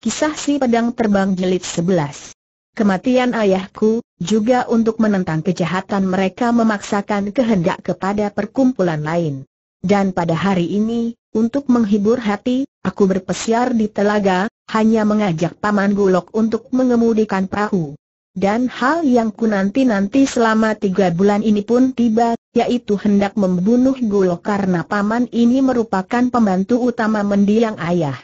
Kisah si pedang terbang Jelit 11. Kematian ayahku, juga untuk menentang kejahatan mereka memaksakan kehendak kepada perkumpulan lain. Dan pada hari ini, untuk menghibur hati, aku berpesiar di telaga, hanya mengajak Paman Gulok untuk mengemudikan perahu. Dan hal yang ku nanti-nanti selama tiga bulan ini pun tiba, yaitu hendak membunuh Gulok karena Paman ini merupakan pembantu utama mendiang ayah.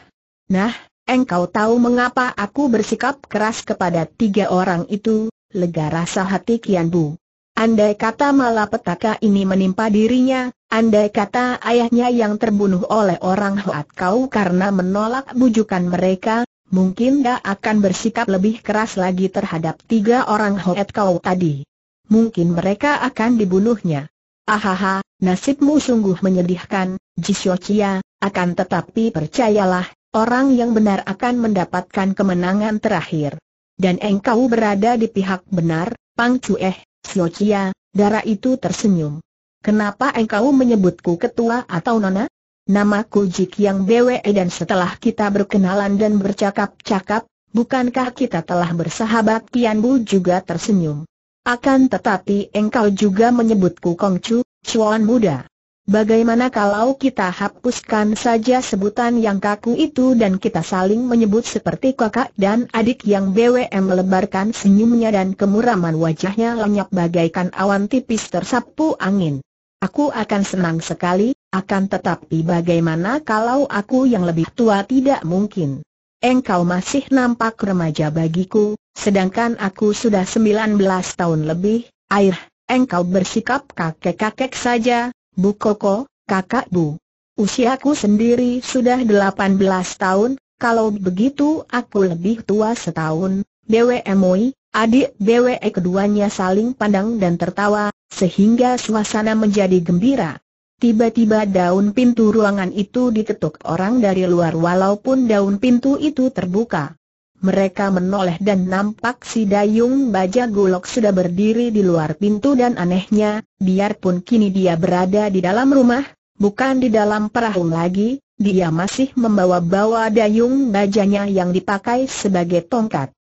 Nah, Engkau tahu mengapa aku bersikap keras kepada tiga orang itu, lega rasa hati Kian Bu. Andai kata malah petaka ini menimpa dirinya, andai kata ayahnya yang terbunuh oleh orang Hoat Kau karena menolak bujukan mereka, mungkin gak akan bersikap lebih keras lagi terhadap tiga orang Hoat Kau tadi. Mungkin mereka akan dibunuhnya. Ahaha, nasibmu sungguh menyedihkan, Jisyo Chia, akan tetapi percayalah, orang yang benar akan mendapatkan kemenangan terakhir. Dan engkau berada di pihak benar, Pang Cueh, Chia, darah itu tersenyum. Kenapa engkau menyebutku ketua atau nona? Namaku Jik yang BWE dan setelah kita berkenalan dan bercakap-cakap, bukankah kita telah bersahabat Tian Bu juga tersenyum. Akan tetapi engkau juga menyebutku Kongcu, Chuan Muda. Bagaimana kalau kita hapuskan saja sebutan yang kaku itu dan kita saling menyebut seperti kakak dan adik yang BWM melebarkan senyumnya dan kemuraman wajahnya lenyap bagaikan awan tipis tersapu angin. Aku akan senang sekali, akan tetapi bagaimana kalau aku yang lebih tua tidak mungkin. Engkau masih nampak remaja bagiku, sedangkan aku sudah 19 tahun lebih, air, engkau bersikap kakek-kakek saja, Bu Koko, kakak Bu. Usiaku sendiri sudah 18 tahun, kalau begitu aku lebih tua setahun. Dewe Moi, adik Dewe keduanya saling pandang dan tertawa, sehingga suasana menjadi gembira. Tiba-tiba daun pintu ruangan itu diketuk orang dari luar walaupun daun pintu itu terbuka. Mereka menoleh dan nampak si Dayung Baja gulok sudah berdiri di luar pintu dan anehnya, biarpun kini dia berada di dalam rumah, bukan di dalam perahu lagi, dia masih membawa-bawa dayung bajanya yang dipakai sebagai tongkat.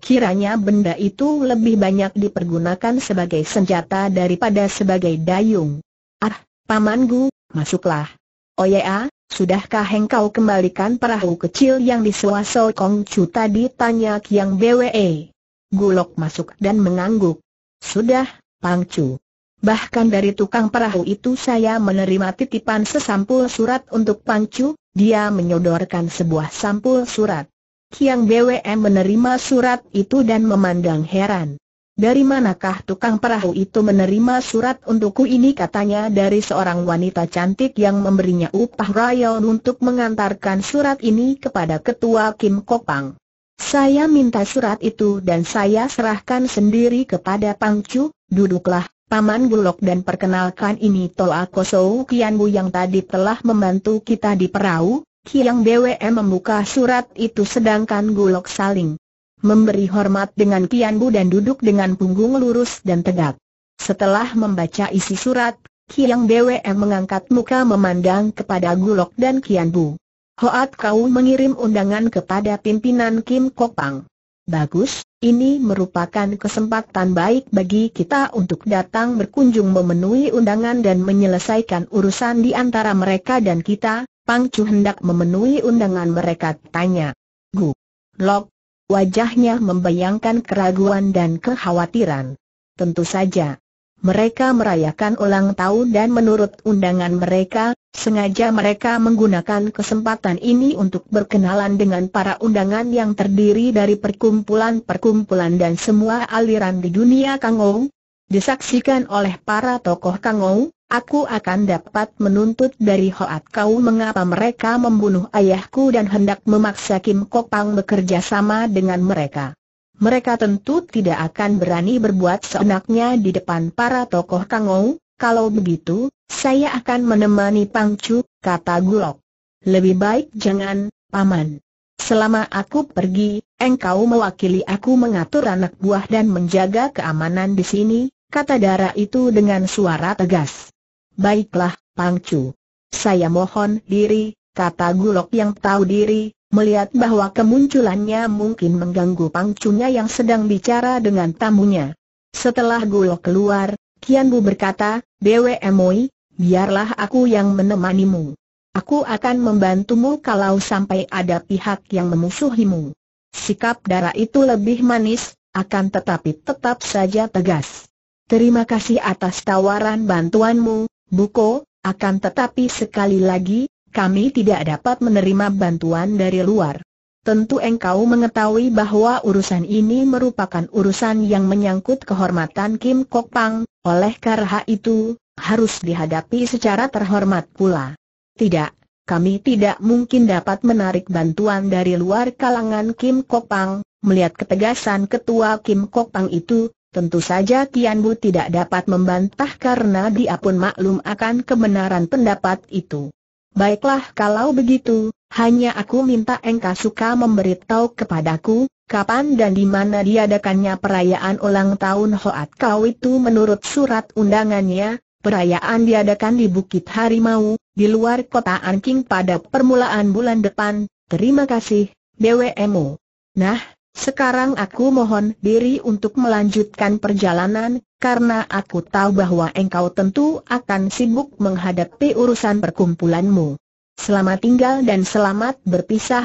Kiranya benda itu lebih banyak dipergunakan sebagai senjata daripada sebagai dayung. Ah, pamanku, masuklah. Oya. Sudahkah engkau kembalikan perahu kecil yang di Suaso Kong Chu tadi? Tanya Kiang Bwe. Gulok masuk dan mengangguk. Sudah, Pang Chu. Bahkan dari tukang perahu itu saya menerima titipan sesampul surat untuk Pang Chu, dia menyodorkan sebuah sampul surat. Kiang Bwe menerima surat itu dan memandang heran. Dari manakah tukang perahu itu menerima surat untukku ini katanya dari seorang wanita cantik yang memberinya upah royal untuk mengantarkan surat ini kepada ketua Kim Kopang. Saya minta surat itu dan saya serahkan sendiri kepada Pang Chu, duduklah, Paman Gulok dan perkenalkan ini Toa Kosou Kian yang tadi telah membantu kita di perahu, Kiang BWM membuka surat itu sedangkan Gulok saling memberi hormat dengan Kianbu dan duduk dengan punggung lurus dan tegak. Setelah membaca isi surat, Kiang Bwe mengangkat muka memandang kepada Gulok dan Kianbu. Hoat kau mengirim undangan kepada pimpinan Kim Kopang. Bagus, ini merupakan kesempatan baik bagi kita untuk datang berkunjung memenuhi undangan dan menyelesaikan urusan di antara mereka dan kita, Pang Chu hendak memenuhi undangan mereka, tanya. Gu. Lok, Wajahnya membayangkan keraguan dan kekhawatiran. Tentu saja. Mereka merayakan ulang tahun dan menurut undangan mereka, sengaja mereka menggunakan kesempatan ini untuk berkenalan dengan para undangan yang terdiri dari perkumpulan-perkumpulan dan semua aliran di dunia Kangou. Disaksikan oleh para tokoh Kangou, Aku akan dapat menuntut dari Hoat kau mengapa mereka membunuh ayahku dan hendak memaksa Kim Kok Pang bekerja sama dengan mereka. Mereka tentu tidak akan berani berbuat seenaknya di depan para tokoh Kangou, kalau begitu, saya akan menemani Pang Chu, kata Gulok. Lebih baik jangan, Paman. Selama aku pergi, engkau mewakili aku mengatur anak buah dan menjaga keamanan di sini, kata Dara itu dengan suara tegas. Baiklah, Pangcu. Saya mohon diri, kata Gulok yang tahu diri, melihat bahwa kemunculannya mungkin mengganggu Pangcunya yang sedang bicara dengan tamunya. Setelah Gulok keluar, Kian Bu berkata, Dewe Emoi, biarlah aku yang menemanimu. Aku akan membantumu kalau sampai ada pihak yang memusuhimu. Sikap darah itu lebih manis, akan tetapi tetap saja tegas. Terima kasih atas tawaran bantuanmu, Buko, akan tetapi sekali lagi, kami tidak dapat menerima bantuan dari luar. Tentu engkau mengetahui bahwa urusan ini merupakan urusan yang menyangkut kehormatan Kim Kok Pang, oleh karena itu, harus dihadapi secara terhormat pula. Tidak, kami tidak mungkin dapat menarik bantuan dari luar kalangan Kim Kok Pang, melihat ketegasan ketua Kim Kok Pang itu, Tentu saja Tian Bu tidak dapat membantah karena dia pun maklum akan kebenaran pendapat itu. Baiklah kalau begitu, hanya aku minta engkau suka memberitahu kepadaku, kapan dan di mana diadakannya perayaan ulang tahun Hoat Kau itu menurut surat undangannya, perayaan diadakan di Bukit Harimau, di luar kota Anking pada permulaan bulan depan, terima kasih, BWMO. Nah, sekarang aku mohon diri untuk melanjutkan perjalanan, karena aku tahu bahwa engkau tentu akan sibuk menghadapi urusan perkumpulanmu. Selamat tinggal dan selamat berpisah,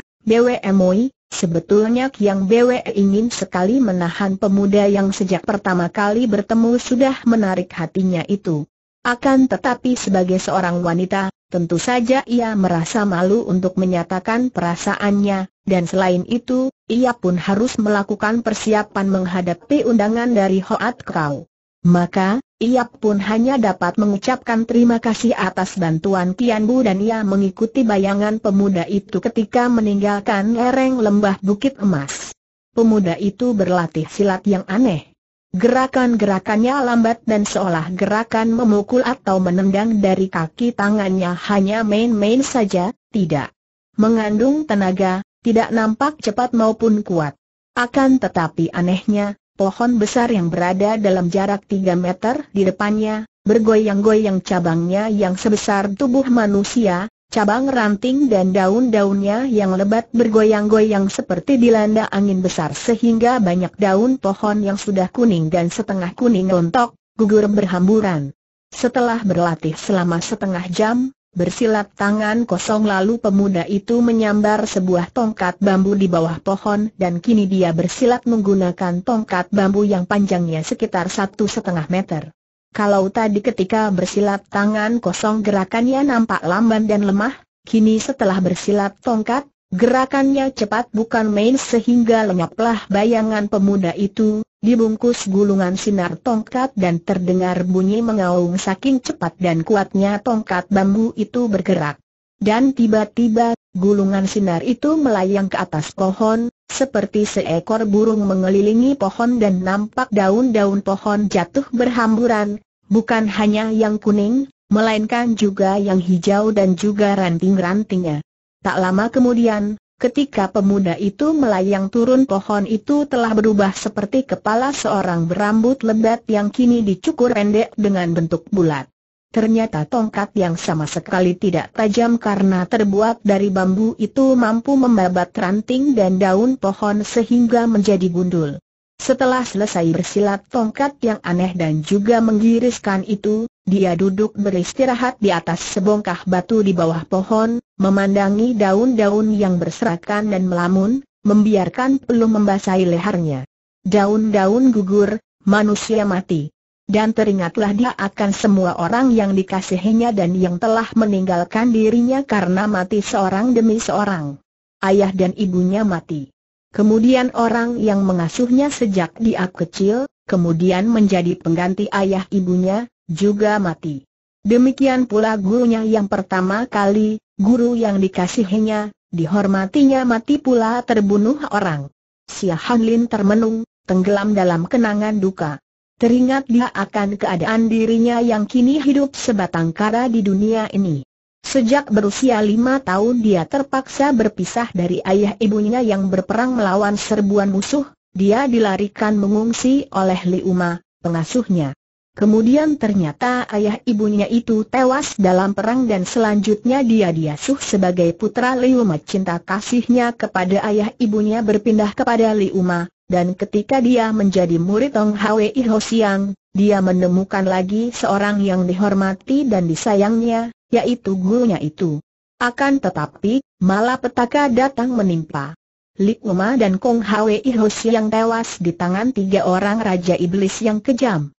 Moi. sebetulnya Yang BWE ingin sekali menahan pemuda yang sejak pertama kali bertemu sudah menarik hatinya itu. Akan tetapi sebagai seorang wanita, tentu saja ia merasa malu untuk menyatakan perasaannya, dan selain itu, ia pun harus melakukan persiapan menghadapi undangan dari Hoat Kau. Maka, ia pun hanya dapat mengucapkan terima kasih atas bantuan Tian Bu dan ia mengikuti bayangan pemuda itu ketika meninggalkan lereng lembah Bukit Emas. Pemuda itu berlatih silat yang aneh. Gerakan-gerakannya lambat dan seolah gerakan memukul atau menendang dari kaki tangannya hanya main-main saja, tidak mengandung tenaga, tidak nampak cepat maupun kuat. Akan tetapi anehnya, pohon besar yang berada dalam jarak 3 meter di depannya, bergoyang-goyang cabangnya yang sebesar tubuh manusia, cabang ranting dan daun-daunnya yang lebat bergoyang-goyang seperti dilanda angin besar sehingga banyak daun pohon yang sudah kuning dan setengah kuning rontok, gugur berhamburan. Setelah berlatih selama setengah jam, bersilat tangan kosong lalu pemuda itu menyambar sebuah tongkat bambu di bawah pohon dan kini dia bersilat menggunakan tongkat bambu yang panjangnya sekitar satu setengah meter. Kalau tadi ketika bersilat tangan kosong gerakannya nampak lamban dan lemah, kini setelah bersilat tongkat, gerakannya cepat bukan main sehingga lenyaplah bayangan pemuda itu, Dibungkus gulungan sinar tongkat dan terdengar bunyi mengaung saking cepat dan kuatnya tongkat bambu itu bergerak. Dan tiba-tiba, gulungan sinar itu melayang ke atas pohon, seperti seekor burung mengelilingi pohon dan nampak daun-daun pohon jatuh berhamburan, bukan hanya yang kuning, melainkan juga yang hijau dan juga ranting-rantingnya. Tak lama kemudian, Ketika pemuda itu melayang turun pohon itu telah berubah seperti kepala seorang berambut lebat yang kini dicukur pendek dengan bentuk bulat. Ternyata tongkat yang sama sekali tidak tajam karena terbuat dari bambu itu mampu membabat ranting dan daun pohon sehingga menjadi gundul. Setelah selesai bersilat tongkat yang aneh dan juga menggiriskan itu, dia duduk beristirahat di atas sebongkah batu di bawah pohon, memandangi daun-daun yang berserakan dan melamun, membiarkan peluh membasahi lehernya. Daun-daun gugur, manusia mati. Dan teringatlah dia akan semua orang yang dikasihinya dan yang telah meninggalkan dirinya karena mati seorang demi seorang. Ayah dan ibunya mati. Kemudian orang yang mengasuhnya sejak dia kecil, kemudian menjadi pengganti ayah ibunya, juga mati. Demikian pula gurunya yang pertama kali, guru yang dikasihinya, dihormatinya mati pula terbunuh orang. Sia Han termenung, tenggelam dalam kenangan duka. Teringat dia akan keadaan dirinya yang kini hidup sebatang kara di dunia ini. Sejak berusia lima tahun dia terpaksa berpisah dari ayah ibunya yang berperang melawan serbuan musuh, dia dilarikan mengungsi oleh Li Uma, pengasuhnya. Kemudian ternyata ayah ibunya itu tewas dalam perang dan selanjutnya dia diasuh sebagai putra Liuma cinta kasihnya kepada ayah ibunya berpindah kepada Li Uma, dan ketika dia menjadi murid Tong Hwe Iho Siang, dia menemukan lagi seorang yang dihormati dan disayangnya, yaitu gurunya itu. Akan tetapi, malah petaka datang menimpa. Li Uma dan Kong Hwe Hos yang tewas di tangan tiga orang Raja Iblis yang kejam.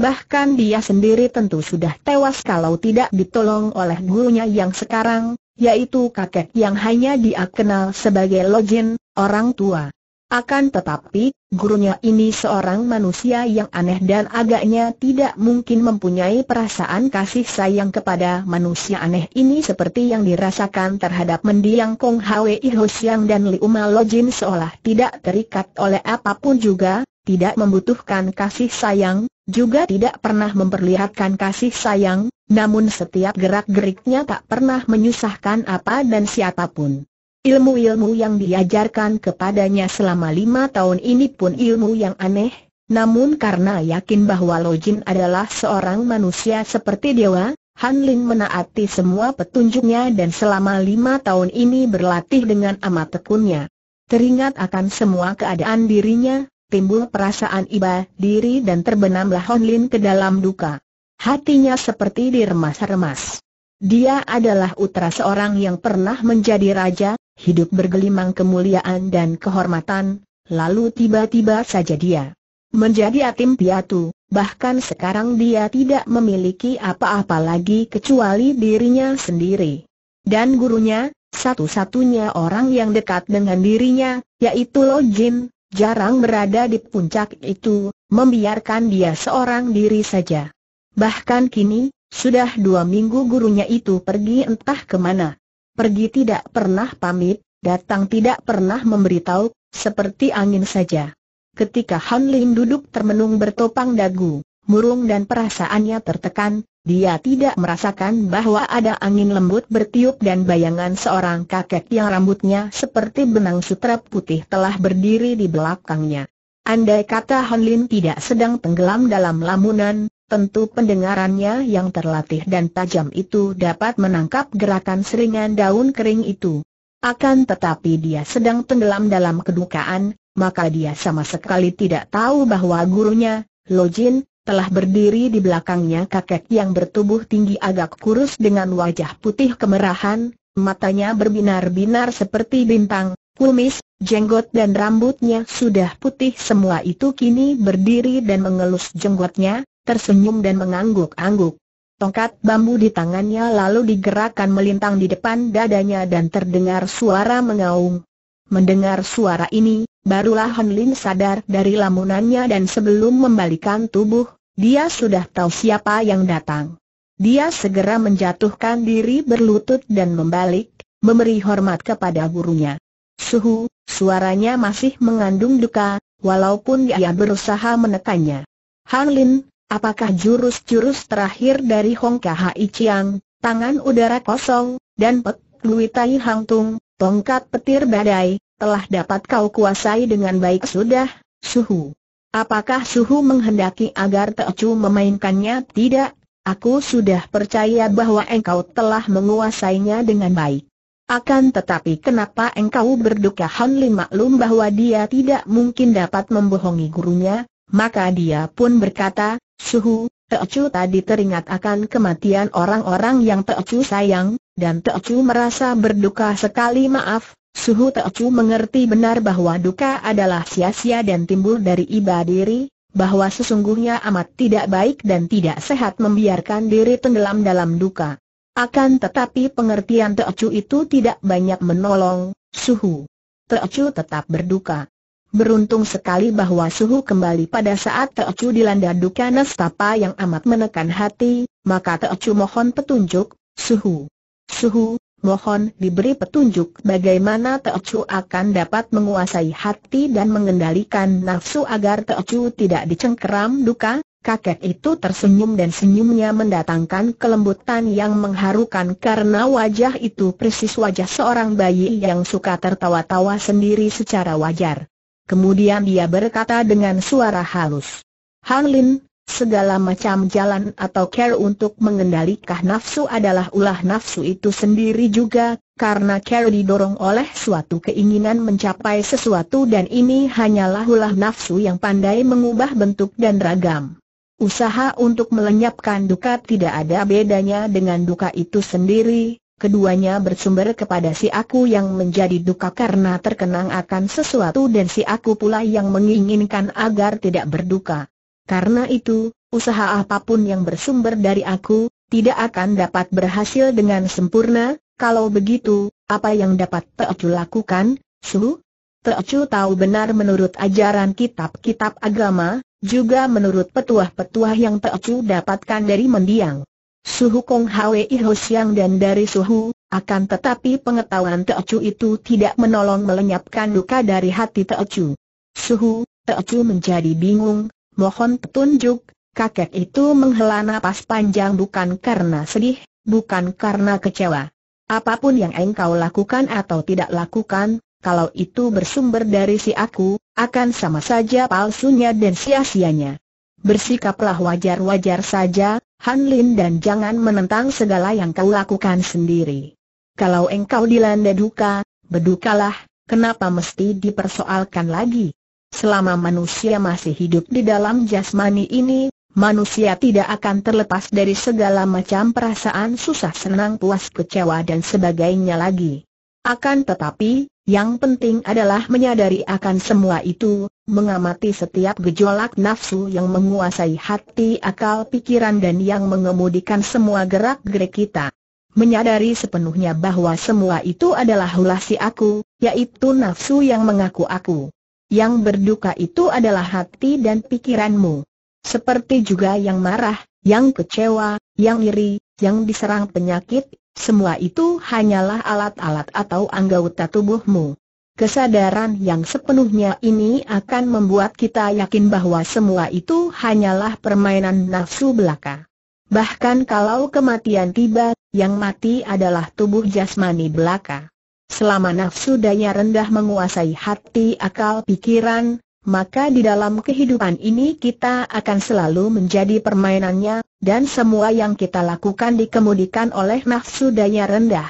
Bahkan dia sendiri tentu sudah tewas kalau tidak ditolong oleh gurunya yang sekarang, yaitu kakek yang hanya dia kenal sebagai Lojin, orang tua. Akan tetapi, gurunya ini seorang manusia yang aneh dan agaknya tidak mungkin mempunyai perasaan kasih sayang kepada manusia aneh ini seperti yang dirasakan terhadap mendiang Kong Hwi Hosiang dan Liu Malo Jin seolah tidak terikat oleh apapun juga, tidak membutuhkan kasih sayang, juga tidak pernah memperlihatkan kasih sayang, namun setiap gerak-geriknya tak pernah menyusahkan apa dan siapapun. Ilmu-ilmu yang diajarkan kepadanya selama lima tahun ini pun ilmu yang aneh, namun karena yakin bahwa Lo Jin adalah seorang manusia seperti dewa, Han Ling menaati semua petunjuknya dan selama lima tahun ini berlatih dengan amat tekunnya. Teringat akan semua keadaan dirinya, timbul perasaan iba diri dan terbenamlah Han Ling ke dalam duka. Hatinya seperti diremas-remas. Dia adalah utara seorang yang pernah menjadi raja, hidup bergelimang kemuliaan dan kehormatan, lalu tiba-tiba saja dia menjadi yatim piatu, bahkan sekarang dia tidak memiliki apa-apa lagi kecuali dirinya sendiri. Dan gurunya, satu-satunya orang yang dekat dengan dirinya, yaitu Lo Jin, jarang berada di puncak itu, membiarkan dia seorang diri saja. Bahkan kini, sudah dua minggu gurunya itu pergi entah kemana pergi tidak pernah pamit, datang tidak pernah memberitahu, seperti angin saja. Ketika Han Lin duduk termenung bertopang dagu, murung dan perasaannya tertekan, dia tidak merasakan bahwa ada angin lembut bertiup dan bayangan seorang kakek yang rambutnya seperti benang sutra putih telah berdiri di belakangnya. Andai kata Han Lin tidak sedang tenggelam dalam lamunan, Tentu pendengarannya yang terlatih dan tajam itu dapat menangkap gerakan seringan daun kering itu. Akan tetapi dia sedang tenggelam dalam kedukaan, maka dia sama sekali tidak tahu bahwa gurunya, Lojin, telah berdiri di belakangnya kakek yang bertubuh tinggi agak kurus dengan wajah putih kemerahan, matanya berbinar-binar seperti bintang, kumis, jenggot dan rambutnya sudah putih semua itu kini berdiri dan mengelus jenggotnya, tersenyum dan mengangguk-angguk. Tongkat bambu di tangannya lalu digerakkan melintang di depan dadanya dan terdengar suara mengaung. Mendengar suara ini, barulah Han Lin sadar dari lamunannya dan sebelum membalikan tubuh, dia sudah tahu siapa yang datang. Dia segera menjatuhkan diri berlutut dan membalik, memberi hormat kepada gurunya. Suhu, suaranya masih mengandung duka, walaupun dia berusaha menekannya. Han Lin, Apakah jurus-jurus terakhir dari Hong Kahai Chiang, tangan udara kosong, dan pet, lui tai hang tung, tongkat petir badai, telah dapat kau kuasai dengan baik sudah, suhu? Apakah suhu menghendaki agar Teocu memainkannya? Tidak, aku sudah percaya bahwa engkau telah menguasainya dengan baik. Akan tetapi kenapa engkau berduka Han Lim maklum bahwa dia tidak mungkin dapat membohongi gurunya, maka dia pun berkata, Suhu, Teocu tadi teringat akan kematian orang-orang yang Teocu sayang, dan Teocu merasa berduka sekali maaf, Suhu Teocu mengerti benar bahwa duka adalah sia-sia dan timbul dari iba diri, bahwa sesungguhnya amat tidak baik dan tidak sehat membiarkan diri tenggelam dalam duka. Akan tetapi pengertian Teocu itu tidak banyak menolong, Suhu. Teocu tetap berduka. Beruntung sekali bahwa suhu kembali pada saat Teocu dilanda duka nestapa yang amat menekan hati, maka Teocu mohon petunjuk, suhu. Suhu, mohon diberi petunjuk bagaimana Teocu akan dapat menguasai hati dan mengendalikan nafsu agar Teocu tidak dicengkeram duka. Kakek itu tersenyum dan senyumnya mendatangkan kelembutan yang mengharukan karena wajah itu persis wajah seorang bayi yang suka tertawa-tawa sendiri secara wajar. Kemudian dia berkata dengan suara halus. Han Lin, segala macam jalan atau care untuk mengendalikan nafsu adalah ulah nafsu itu sendiri juga, karena care didorong oleh suatu keinginan mencapai sesuatu dan ini hanyalah ulah nafsu yang pandai mengubah bentuk dan ragam. Usaha untuk melenyapkan duka tidak ada bedanya dengan duka itu sendiri, Keduanya bersumber kepada si aku yang menjadi duka karena terkenang akan sesuatu dan si aku pula yang menginginkan agar tidak berduka. Karena itu, usaha apapun yang bersumber dari aku, tidak akan dapat berhasil dengan sempurna, kalau begitu, apa yang dapat Teocu lakukan, Su? Teocu tahu benar menurut ajaran kitab-kitab agama, juga menurut petuah-petuah yang Teocu dapatkan dari mendiang. Suhu Kong Hwe Ho Siang dan dari suhu, akan tetapi pengetahuan Teo Chu itu tidak menolong melenyapkan duka dari hati Teo Chu. Suhu, Teo Chu menjadi bingung, mohon petunjuk, kakek itu menghela napas panjang bukan karena sedih, bukan karena kecewa. Apapun yang engkau lakukan atau tidak lakukan, kalau itu bersumber dari si aku, akan sama saja palsunya dan sia-sianya. Bersikaplah wajar-wajar saja, Han Lin dan jangan menentang segala yang kau lakukan sendiri. Kalau engkau dilanda duka, bedukalah, kenapa mesti dipersoalkan lagi? Selama manusia masih hidup di dalam jasmani ini, manusia tidak akan terlepas dari segala macam perasaan susah senang puas kecewa dan sebagainya lagi. Akan tetapi, yang penting adalah menyadari akan semua itu, mengamati setiap gejolak nafsu yang menguasai hati akal pikiran dan yang mengemudikan semua gerak-gerik kita. Menyadari sepenuhnya bahwa semua itu adalah ulah si aku, yaitu nafsu yang mengaku aku. Yang berduka itu adalah hati dan pikiranmu. Seperti juga yang marah, yang kecewa, yang iri, yang diserang penyakit, semua itu hanyalah alat-alat atau anggota tubuhmu. Kesadaran yang sepenuhnya ini akan membuat kita yakin bahwa semua itu hanyalah permainan nafsu belaka. Bahkan kalau kematian tiba, yang mati adalah tubuh jasmani belaka. Selama nafsu daya rendah menguasai hati akal pikiran, maka di dalam kehidupan ini kita akan selalu menjadi permainannya, dan semua yang kita lakukan dikemudikan oleh nafsu daya rendah.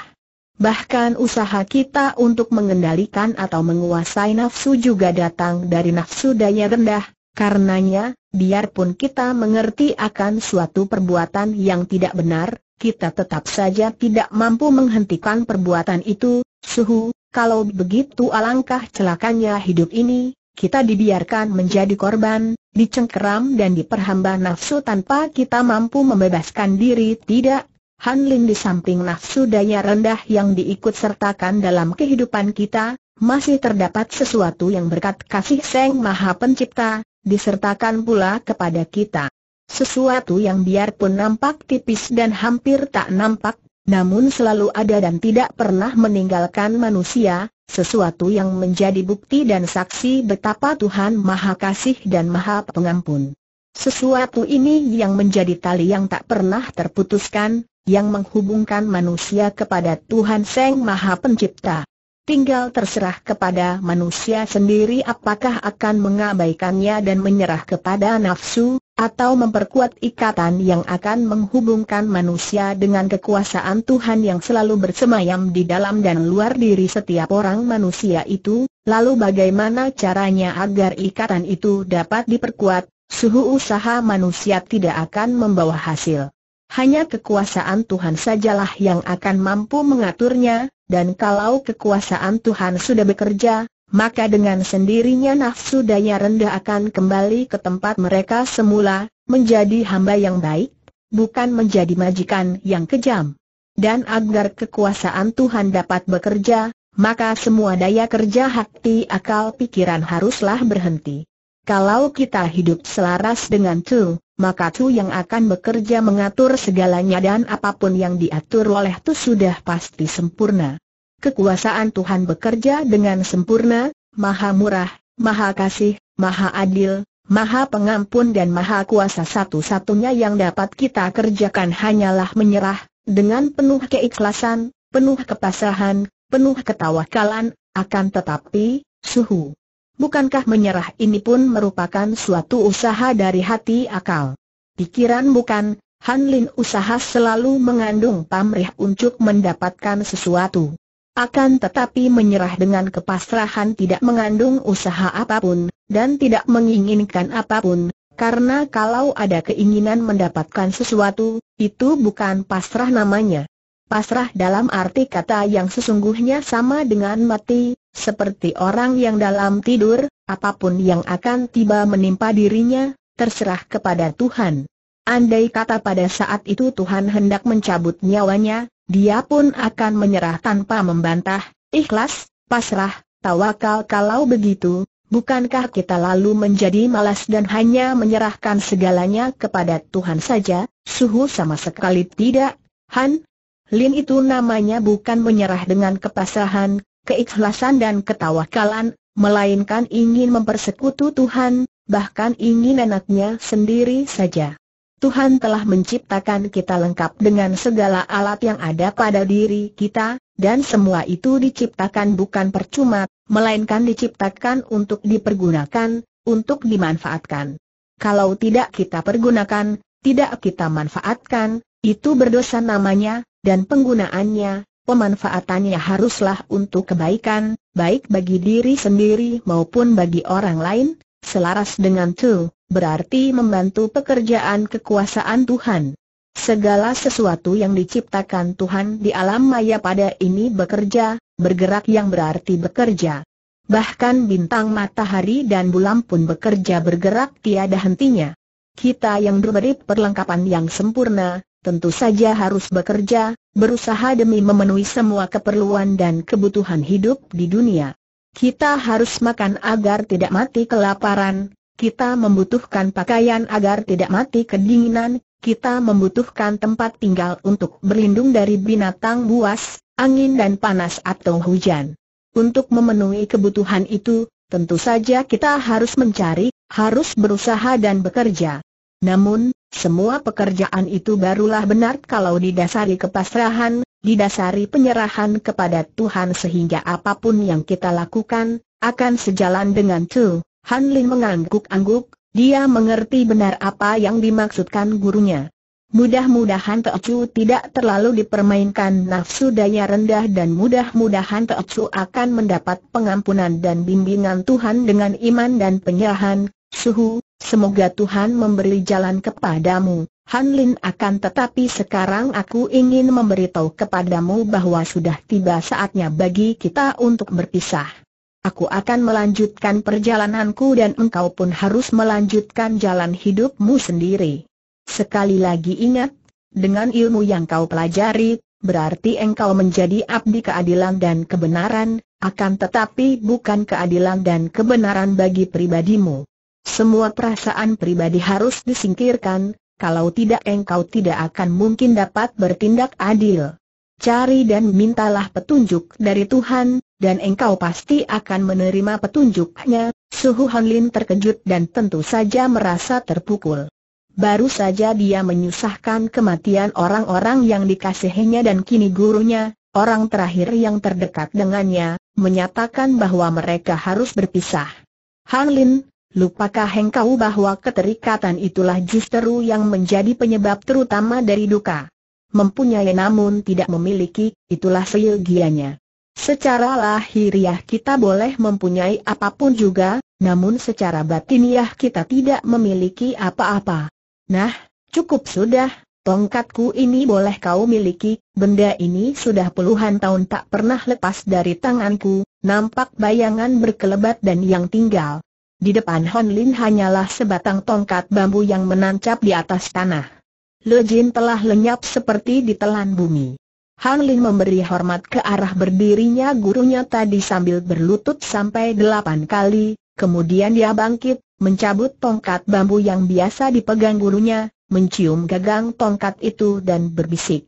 Bahkan usaha kita untuk mengendalikan atau menguasai nafsu juga datang dari nafsu daya rendah, karenanya, biarpun kita mengerti akan suatu perbuatan yang tidak benar, kita tetap saja tidak mampu menghentikan perbuatan itu, suhu, kalau begitu alangkah celakanya hidup ini, kita dibiarkan menjadi korban, dicengkeram dan diperhamba nafsu tanpa kita mampu membebaskan diri tidak. Han Lin di samping nafsu daya rendah yang diikut sertakan dalam kehidupan kita, masih terdapat sesuatu yang berkat kasih Seng Maha Pencipta, disertakan pula kepada kita. Sesuatu yang biarpun nampak tipis dan hampir tak nampak, namun selalu ada dan tidak pernah meninggalkan manusia, sesuatu yang menjadi bukti dan saksi betapa Tuhan Maha Kasih dan Maha Pengampun. Sesuatu ini yang menjadi tali yang tak pernah terputuskan, yang menghubungkan manusia kepada Tuhan Seng Maha Pencipta. Tinggal terserah kepada manusia sendiri apakah akan mengabaikannya dan menyerah kepada nafsu, atau memperkuat ikatan yang akan menghubungkan manusia dengan kekuasaan Tuhan yang selalu bersemayam di dalam dan luar diri setiap orang manusia itu, lalu bagaimana caranya agar ikatan itu dapat diperkuat, suhu usaha manusia tidak akan membawa hasil. Hanya kekuasaan Tuhan sajalah yang akan mampu mengaturnya, dan kalau kekuasaan Tuhan sudah bekerja, maka dengan sendirinya nafsu daya rendah akan kembali ke tempat mereka semula, menjadi hamba yang baik, bukan menjadi majikan yang kejam. Dan agar kekuasaan Tuhan dapat bekerja, maka semua daya kerja hati akal pikiran haruslah berhenti. Kalau kita hidup selaras dengan Tu, maka Tu yang akan bekerja mengatur segalanya dan apapun yang diatur oleh Tu sudah pasti sempurna kekuasaan Tuhan bekerja dengan sempurna, maha murah, maha kasih, maha adil, maha pengampun dan maha kuasa satu-satunya yang dapat kita kerjakan hanyalah menyerah, dengan penuh keikhlasan, penuh kepasahan, penuh ketawakalan, akan tetapi, suhu. Bukankah menyerah ini pun merupakan suatu usaha dari hati akal? Pikiran bukan, Hanlin usaha selalu mengandung pamrih untuk mendapatkan sesuatu. Akan tetapi menyerah dengan kepasrahan tidak mengandung usaha apapun, dan tidak menginginkan apapun, karena kalau ada keinginan mendapatkan sesuatu, itu bukan pasrah namanya. Pasrah dalam arti kata yang sesungguhnya sama dengan mati, seperti orang yang dalam tidur, apapun yang akan tiba menimpa dirinya, terserah kepada Tuhan. Andai kata pada saat itu Tuhan hendak mencabut nyawanya, dia pun akan menyerah tanpa membantah, ikhlas, pasrah, tawakal kalau begitu, bukankah kita lalu menjadi malas dan hanya menyerahkan segalanya kepada Tuhan saja, suhu sama sekali tidak, Han? Lin itu namanya bukan menyerah dengan kepasrahan, keikhlasan dan ketawakalan, melainkan ingin mempersekutu Tuhan, bahkan ingin anaknya sendiri saja. Tuhan telah menciptakan kita lengkap dengan segala alat yang ada pada diri kita, dan semua itu diciptakan bukan percuma, melainkan diciptakan untuk dipergunakan, untuk dimanfaatkan. Kalau tidak kita pergunakan, tidak kita manfaatkan, itu berdosa namanya, dan penggunaannya, pemanfaatannya haruslah untuk kebaikan, baik bagi diri sendiri maupun bagi orang lain, Selaras dengan tu, berarti membantu pekerjaan kekuasaan Tuhan. Segala sesuatu yang diciptakan Tuhan di alam maya pada ini bekerja, bergerak yang berarti bekerja. Bahkan bintang matahari dan bulan pun bekerja bergerak tiada hentinya. Kita yang diberi perlengkapan yang sempurna, tentu saja harus bekerja, berusaha demi memenuhi semua keperluan dan kebutuhan hidup di dunia. Kita harus makan agar tidak mati kelaparan, kita membutuhkan pakaian agar tidak mati kedinginan, kita membutuhkan tempat tinggal untuk berlindung dari binatang buas, angin dan panas atau hujan. Untuk memenuhi kebutuhan itu, tentu saja kita harus mencari, harus berusaha dan bekerja. Namun, semua pekerjaan itu barulah benar kalau didasari kepasrahan, didasari penyerahan kepada Tuhan sehingga apapun yang kita lakukan, akan sejalan dengan Tu. Han Lin mengangguk-angguk, dia mengerti benar apa yang dimaksudkan gurunya. Mudah-mudahan Chu tidak terlalu dipermainkan nafsu daya rendah dan mudah-mudahan Chu akan mendapat pengampunan dan bimbingan Tuhan dengan iman dan penyerahan. Suhu, semoga Tuhan memberi jalan kepadamu. Han Lin akan tetapi sekarang aku ingin memberitahu kepadamu bahwa sudah tiba saatnya bagi kita untuk berpisah. Aku akan melanjutkan perjalananku dan engkau pun harus melanjutkan jalan hidupmu sendiri. Sekali lagi ingat, dengan ilmu yang kau pelajari, berarti engkau menjadi abdi keadilan dan kebenaran, akan tetapi bukan keadilan dan kebenaran bagi pribadimu. Semua perasaan pribadi harus disingkirkan, kalau tidak engkau tidak akan mungkin dapat bertindak adil. Cari dan mintalah petunjuk dari Tuhan, dan engkau pasti akan menerima petunjuknya. Suhu Hanlin terkejut dan tentu saja merasa terpukul. Baru saja dia menyusahkan kematian orang-orang yang dikasihinya dan kini gurunya, orang terakhir yang terdekat dengannya, menyatakan bahwa mereka harus berpisah. Hanlin, Lupakah engkau bahwa keterikatan itulah justru yang menjadi penyebab terutama dari duka? Mempunyai namun tidak memiliki, itulah seyugianya. Secara lahiriah kita boleh mempunyai apapun juga, namun secara batiniah kita tidak memiliki apa-apa. Nah, cukup sudah, tongkatku ini boleh kau miliki, benda ini sudah puluhan tahun tak pernah lepas dari tanganku, nampak bayangan berkelebat dan yang tinggal. Di depan Hon Lin hanyalah sebatang tongkat bambu yang menancap di atas tanah. Le Jin telah lenyap seperti ditelan bumi. Han Lin memberi hormat ke arah berdirinya gurunya tadi sambil berlutut sampai delapan kali, kemudian dia bangkit, mencabut tongkat bambu yang biasa dipegang gurunya, mencium gagang tongkat itu dan berbisik.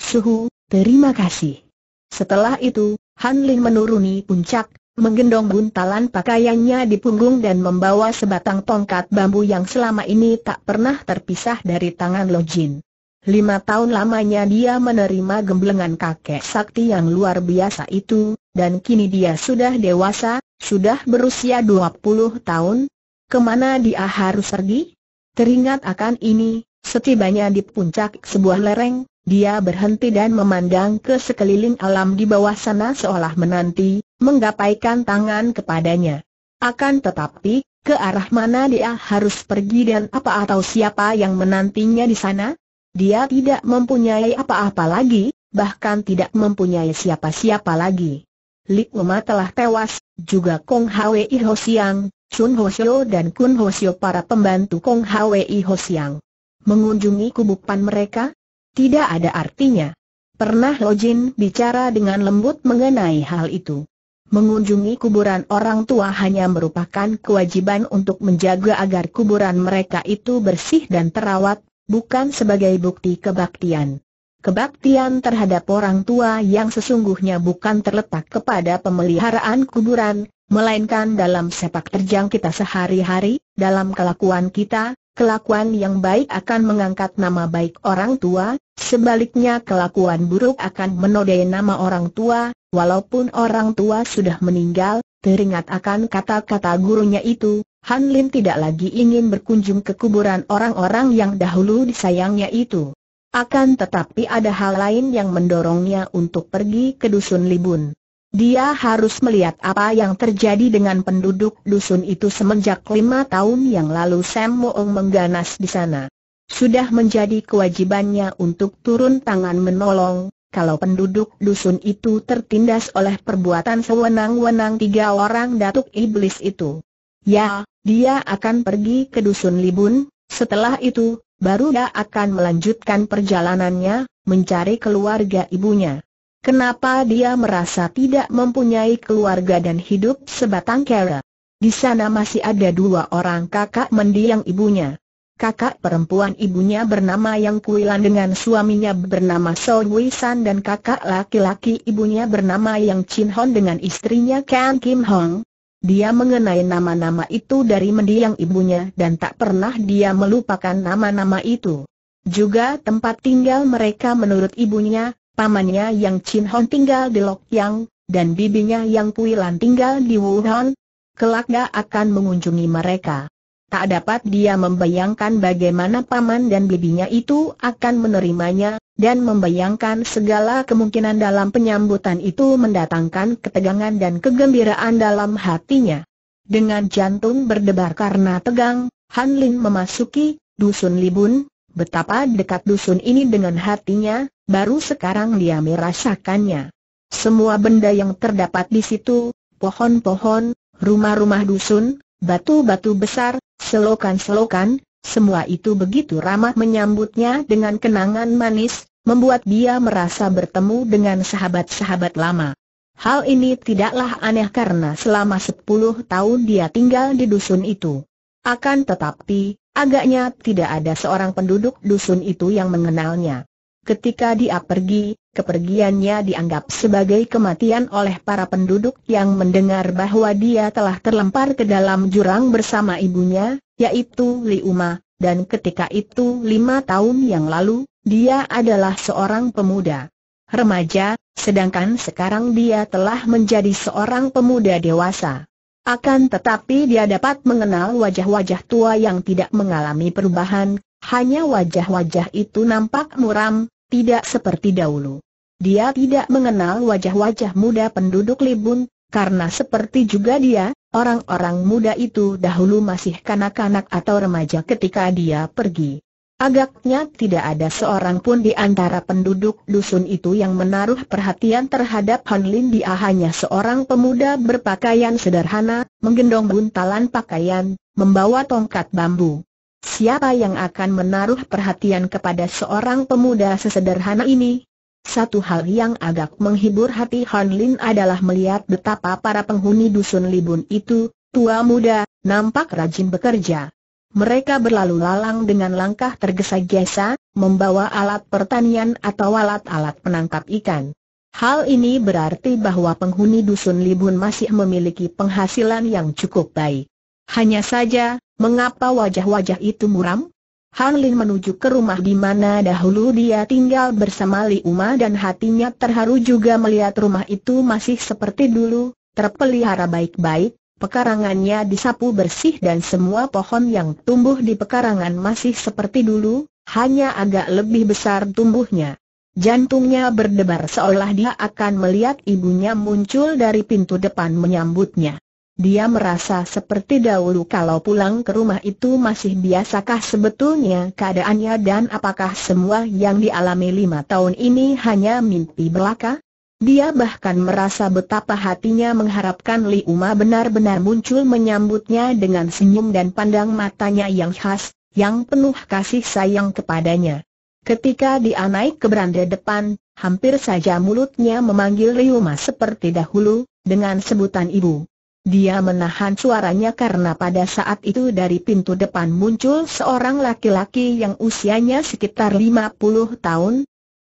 Suhu, terima kasih. Setelah itu, Han Lin menuruni puncak, menggendong buntalan pakaiannya di punggung dan membawa sebatang tongkat bambu yang selama ini tak pernah terpisah dari tangan Lo Jin. Lima tahun lamanya dia menerima gemblengan kakek sakti yang luar biasa itu, dan kini dia sudah dewasa, sudah berusia 20 tahun. Kemana dia harus pergi? Teringat akan ini, setibanya di puncak sebuah lereng, dia berhenti dan memandang ke sekeliling alam di bawah sana seolah menanti, menggapaikan tangan kepadanya. Akan tetapi, ke arah mana dia harus pergi dan apa atau siapa yang menantinya di sana? Dia tidak mempunyai apa-apa lagi, bahkan tidak mempunyai siapa-siapa lagi. Lik Uma telah tewas, juga Kong Hwi Ho Siang, Chun Ho Siu dan Kun Ho Siu para pembantu Kong Hwi Ho Siang. Mengunjungi kubupan mereka? Tidak ada artinya. Pernah Lo Jin bicara dengan lembut mengenai hal itu. Mengunjungi kuburan orang tua hanya merupakan kewajiban untuk menjaga agar kuburan mereka itu bersih dan terawat, bukan sebagai bukti kebaktian. Kebaktian terhadap orang tua yang sesungguhnya bukan terletak kepada pemeliharaan kuburan, melainkan dalam sepak terjang kita sehari-hari, dalam kelakuan kita, kelakuan yang baik akan mengangkat nama baik orang tua, sebaliknya kelakuan buruk akan menodai nama orang tua, Walaupun orang tua sudah meninggal, teringat akan kata-kata gurunya itu, Han Lin tidak lagi ingin berkunjung ke kuburan orang-orang yang dahulu disayangnya itu. Akan tetapi ada hal lain yang mendorongnya untuk pergi ke dusun Libun. Dia harus melihat apa yang terjadi dengan penduduk dusun itu semenjak lima tahun yang lalu Sam Moong mengganas di sana. Sudah menjadi kewajibannya untuk turun tangan menolong, kalau penduduk dusun itu tertindas oleh perbuatan sewenang-wenang tiga orang datuk iblis itu. Ya, dia akan pergi ke dusun Libun, setelah itu, baru dia akan melanjutkan perjalanannya, mencari keluarga ibunya. Kenapa dia merasa tidak mempunyai keluarga dan hidup sebatang kara? Di sana masih ada dua orang kakak mendiang ibunya kakak perempuan ibunya bernama Yang Kuilan dengan suaminya bernama Soe Wei San dan kakak laki-laki ibunya bernama Yang Chin Hon dengan istrinya Kang Kim Hong. Dia mengenai nama-nama itu dari mendiang ibunya dan tak pernah dia melupakan nama-nama itu. Juga tempat tinggal mereka menurut ibunya, pamannya Yang Chin Hon tinggal di Lok Yang, dan bibinya Yang Kuilan tinggal di Wuhan. Kelak dia akan mengunjungi mereka. Tak dapat dia membayangkan bagaimana paman dan bibinya itu akan menerimanya, dan membayangkan segala kemungkinan dalam penyambutan itu mendatangkan ketegangan dan kegembiraan dalam hatinya. Dengan jantung berdebar karena tegang, Han Lin memasuki dusun Libun, betapa dekat dusun ini dengan hatinya, baru sekarang dia merasakannya. Semua benda yang terdapat di situ, pohon-pohon, rumah-rumah dusun, batu-batu besar, selokan-selokan, semua itu begitu ramah menyambutnya dengan kenangan manis, membuat dia merasa bertemu dengan sahabat-sahabat lama. Hal ini tidaklah aneh karena selama sepuluh tahun dia tinggal di dusun itu. Akan tetapi, agaknya tidak ada seorang penduduk dusun itu yang mengenalnya. Ketika dia pergi, kepergiannya dianggap sebagai kematian oleh para penduduk yang mendengar bahwa dia telah terlempar ke dalam jurang bersama ibunya, yaitu Li Uma, dan ketika itu lima tahun yang lalu, dia adalah seorang pemuda remaja, sedangkan sekarang dia telah menjadi seorang pemuda dewasa. Akan tetapi dia dapat mengenal wajah-wajah tua yang tidak mengalami perubahan, hanya wajah-wajah itu nampak muram, tidak seperti dahulu. Dia tidak mengenal wajah-wajah muda penduduk Libun, karena seperti juga dia, orang-orang muda itu dahulu masih kanak-kanak atau remaja ketika dia pergi. Agaknya tidak ada seorang pun di antara penduduk dusun itu yang menaruh perhatian terhadap Han Lin dia hanya seorang pemuda berpakaian sederhana, menggendong buntalan pakaian, membawa tongkat bambu. Siapa yang akan menaruh perhatian kepada seorang pemuda sesederhana ini? Satu hal yang agak menghibur hati Han Lin adalah melihat betapa para penghuni dusun Libun itu, tua muda, nampak rajin bekerja. Mereka berlalu lalang dengan langkah tergesa-gesa, membawa alat pertanian atau alat-alat penangkap ikan. Hal ini berarti bahwa penghuni dusun Libun masih memiliki penghasilan yang cukup baik. Hanya saja, mengapa wajah-wajah itu muram? Han Lin menuju ke rumah di mana dahulu dia tinggal bersama Li Uma dan hatinya terharu juga melihat rumah itu masih seperti dulu, terpelihara baik-baik, pekarangannya disapu bersih dan semua pohon yang tumbuh di pekarangan masih seperti dulu, hanya agak lebih besar tumbuhnya. Jantungnya berdebar seolah dia akan melihat ibunya muncul dari pintu depan menyambutnya. Dia merasa seperti dahulu kalau pulang ke rumah itu masih biasakah sebetulnya keadaannya dan apakah semua yang dialami lima tahun ini hanya mimpi belaka? Dia bahkan merasa betapa hatinya mengharapkan Li Uma benar-benar muncul menyambutnya dengan senyum dan pandang matanya yang khas, yang penuh kasih sayang kepadanya. Ketika dia naik ke beranda depan, hampir saja mulutnya memanggil Li Uma seperti dahulu, dengan sebutan ibu. Dia menahan suaranya karena pada saat itu dari pintu depan muncul seorang laki-laki yang usianya sekitar 50 tahun.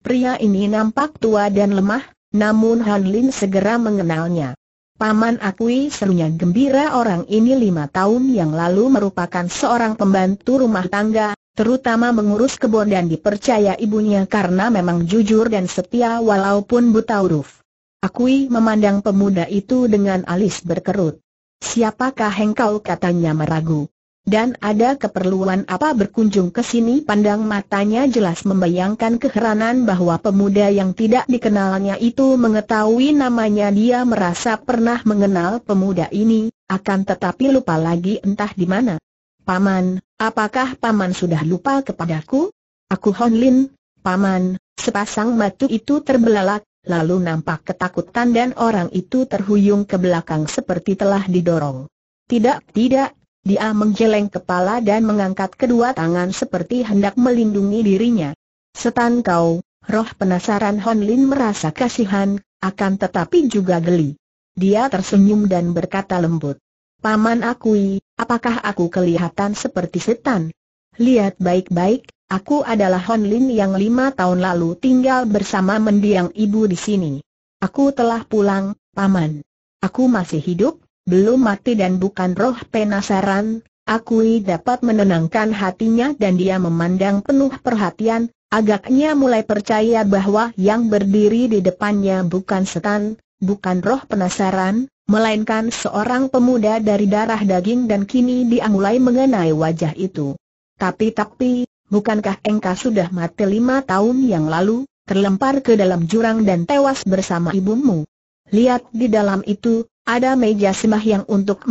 Pria ini nampak tua dan lemah, namun Han Lin segera mengenalnya. Paman akui serunya gembira orang ini lima tahun yang lalu merupakan seorang pembantu rumah tangga, terutama mengurus kebun dan dipercaya ibunya karena memang jujur dan setia walaupun buta huruf. Akui memandang pemuda itu dengan alis berkerut. Siapakah engkau katanya meragu? Dan ada keperluan apa berkunjung ke sini? Pandang matanya jelas membayangkan keheranan bahwa pemuda yang tidak dikenalnya itu mengetahui namanya dia merasa pernah mengenal pemuda ini, akan tetapi lupa lagi entah di mana. Paman, apakah Paman sudah lupa kepadaku? Aku Honlin, Paman, sepasang batu itu terbelalak, lalu nampak ketakutan dan orang itu terhuyung ke belakang seperti telah didorong. Tidak, tidak, dia menggeleng kepala dan mengangkat kedua tangan seperti hendak melindungi dirinya. Setan kau, roh penasaran Hon Lin merasa kasihan, akan tetapi juga geli. Dia tersenyum dan berkata lembut. Paman akui, apakah aku kelihatan seperti setan? Lihat baik-baik, Aku adalah Hon Lin yang lima tahun lalu tinggal bersama mendiang ibu di sini. Aku telah pulang, Paman. Aku masih hidup, belum mati dan bukan roh penasaran, Akui dapat menenangkan hatinya dan dia memandang penuh perhatian, agaknya mulai percaya bahwa yang berdiri di depannya bukan setan, bukan roh penasaran, melainkan seorang pemuda dari darah daging dan kini dia mulai mengenai wajah itu. Tapi tapi, bukankah engkau sudah mati lima tahun yang lalu, terlempar ke dalam jurang dan tewas bersama ibumu? Lihat di dalam itu, ada meja sembah yang untuk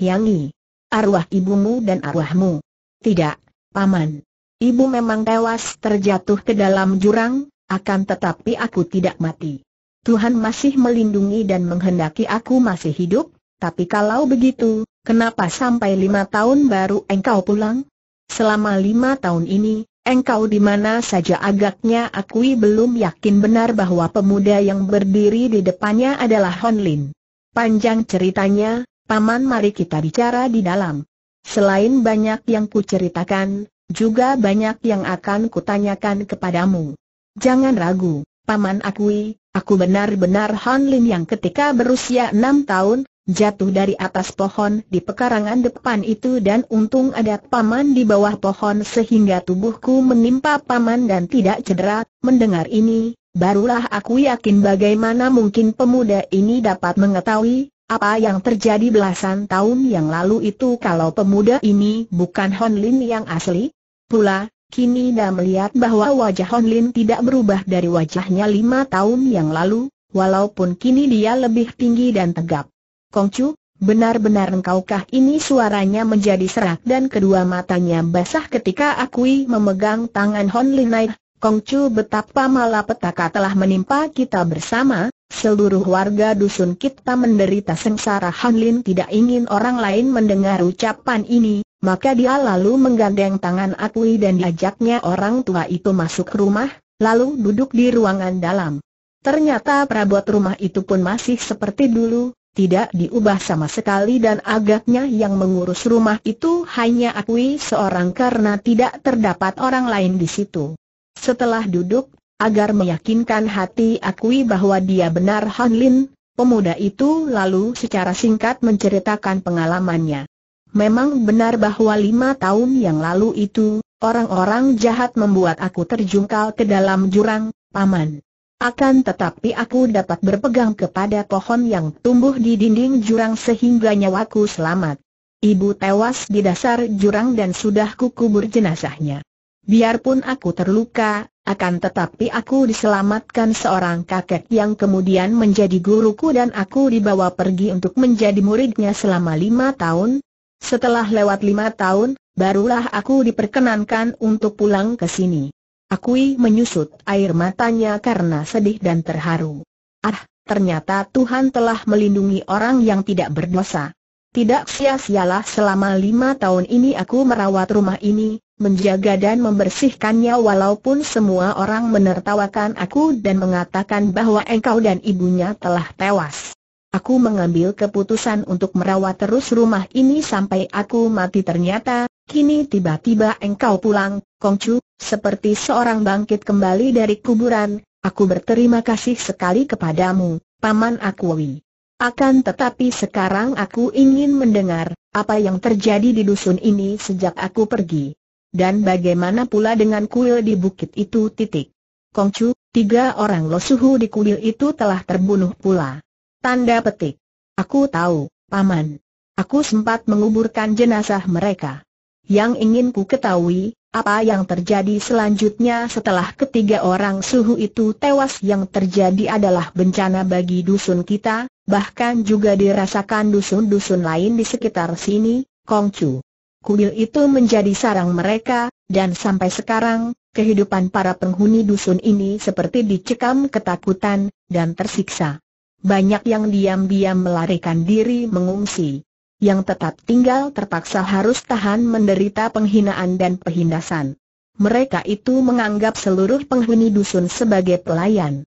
Yangi, arwah ibumu dan arwahmu. Tidak, paman. Ibu memang tewas terjatuh ke dalam jurang, akan tetapi aku tidak mati. Tuhan masih melindungi dan menghendaki aku masih hidup, tapi kalau begitu, kenapa sampai lima tahun baru engkau pulang? Selama lima tahun ini, engkau di mana saja agaknya akui belum yakin benar bahwa pemuda yang berdiri di depannya adalah Hon Lin. Panjang ceritanya, Paman mari kita bicara di dalam. Selain banyak yang kuceritakan, juga banyak yang akan kutanyakan kepadamu. Jangan ragu, Paman akui, aku benar-benar Hon Lin yang ketika berusia enam tahun, jatuh dari atas pohon di pekarangan depan itu dan untung ada paman di bawah pohon sehingga tubuhku menimpa paman dan tidak cedera. Mendengar ini, barulah aku yakin bagaimana mungkin pemuda ini dapat mengetahui apa yang terjadi belasan tahun yang lalu itu kalau pemuda ini bukan Hon Lin yang asli. Pula, kini dah melihat bahwa wajah Hon Lin tidak berubah dari wajahnya lima tahun yang lalu, walaupun kini dia lebih tinggi dan tegap. Kongcu, benar-benar engkaukah ini suaranya menjadi serak dan kedua matanya basah ketika Akui memegang tangan Hon Linai. Kongcu betapa malapetaka telah menimpa kita bersama, seluruh warga dusun kita menderita sengsara Hon Lin tidak ingin orang lain mendengar ucapan ini, maka dia lalu menggandeng tangan Akui dan diajaknya orang tua itu masuk rumah, lalu duduk di ruangan dalam. Ternyata perabot rumah itu pun masih seperti dulu, tidak diubah sama sekali dan agaknya yang mengurus rumah itu hanya Akui seorang karena tidak terdapat orang lain di situ. Setelah duduk, agar meyakinkan hati Akui bahwa dia benar Han Lin, pemuda itu lalu secara singkat menceritakan pengalamannya. Memang benar bahwa lima tahun yang lalu itu, orang-orang jahat membuat aku terjungkal ke dalam jurang, paman. Akan tetapi aku dapat berpegang kepada pohon yang tumbuh di dinding jurang sehingga nyawaku selamat. Ibu tewas di dasar jurang dan sudah kukubur jenazahnya. Biarpun aku terluka, akan tetapi aku diselamatkan seorang kakek yang kemudian menjadi guruku dan aku dibawa pergi untuk menjadi muridnya selama lima tahun. Setelah lewat lima tahun, barulah aku diperkenankan untuk pulang ke sini. Akui menyusut air matanya karena sedih dan terharu. Ah, ternyata Tuhan telah melindungi orang yang tidak berdosa. Tidak sia-sialah selama lima tahun ini aku merawat rumah ini, menjaga dan membersihkannya walaupun semua orang menertawakan aku dan mengatakan bahwa engkau dan ibunya telah tewas. Aku mengambil keputusan untuk merawat terus rumah ini sampai aku mati ternyata, kini tiba-tiba engkau pulang, Kongcu, seperti seorang bangkit kembali dari kuburan, aku berterima kasih sekali kepadamu, Paman Akui. Akan tetapi sekarang aku ingin mendengar, apa yang terjadi di dusun ini sejak aku pergi. Dan bagaimana pula dengan kuil di bukit itu titik. Kongcu, tiga orang losuhu di kuil itu telah terbunuh pula. Tanda petik. Aku tahu, Paman. Aku sempat menguburkan jenazah mereka. Yang ingin ku ketahui, apa yang terjadi selanjutnya setelah ketiga orang suhu itu tewas yang terjadi adalah bencana bagi dusun kita, bahkan juga dirasakan dusun-dusun lain di sekitar sini, Kongcu. Kuil itu menjadi sarang mereka, dan sampai sekarang, kehidupan para penghuni dusun ini seperti dicekam ketakutan, dan tersiksa. Banyak yang diam-diam melarikan diri mengungsi yang tetap tinggal terpaksa harus tahan menderita penghinaan dan penghinaan. Mereka itu menganggap seluruh penghuni dusun sebagai pelayan.